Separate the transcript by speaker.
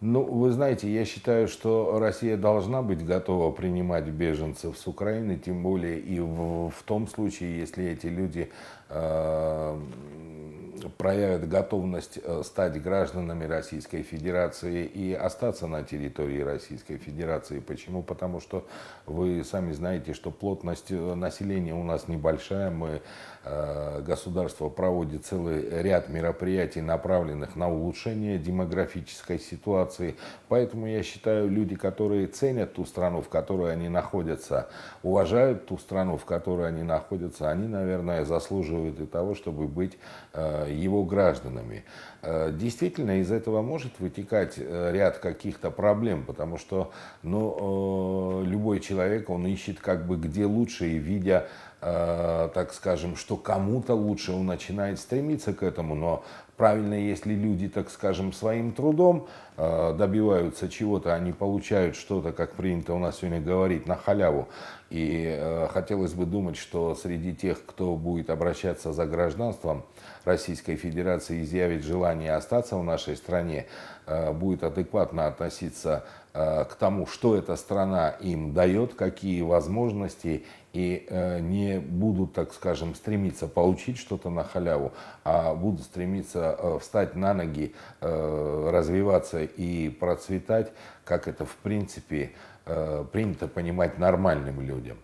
Speaker 1: Ну, вы знаете, я считаю, что Россия должна быть готова принимать беженцев с Украины, тем более и в, в том случае, если эти люди э, проявят готовность э, стать гражданами Российской Федерации и остаться на территории Российской Федерации. Почему? Потому что вы сами знаете, что плотность э, населения у нас небольшая. Мы, э, государство проводит целый ряд мероприятий, направленных на улучшение демографической ситуации. Поэтому я считаю, люди, которые ценят ту страну, в которой они находятся, уважают ту страну, в которой они находятся, они, наверное, заслуживают и того, чтобы быть его гражданами. Э, действительно, из этого может вытекать э, ряд каких-то проблем, потому что ну, э, любой человек, он ищет как бы где лучше, и видя Э, так скажем, что кому-то лучше, он начинает стремиться к этому, но правильно, если люди, так скажем, своим трудом э, добиваются чего-то, они получают что-то, как принято у нас сегодня говорить, на халяву. И э, хотелось бы думать, что среди тех, кто будет обращаться за гражданством Российской Федерации, изъявит желание остаться в нашей стране, э, будет адекватно относиться э, к тому, что эта страна им дает, какие возможности, и э, не будут, так скажем, стремиться получить что-то на халяву, а будут стремиться э, встать на ноги, э, развиваться и процветать, как это в принципе э, принято понимать нормальным людям.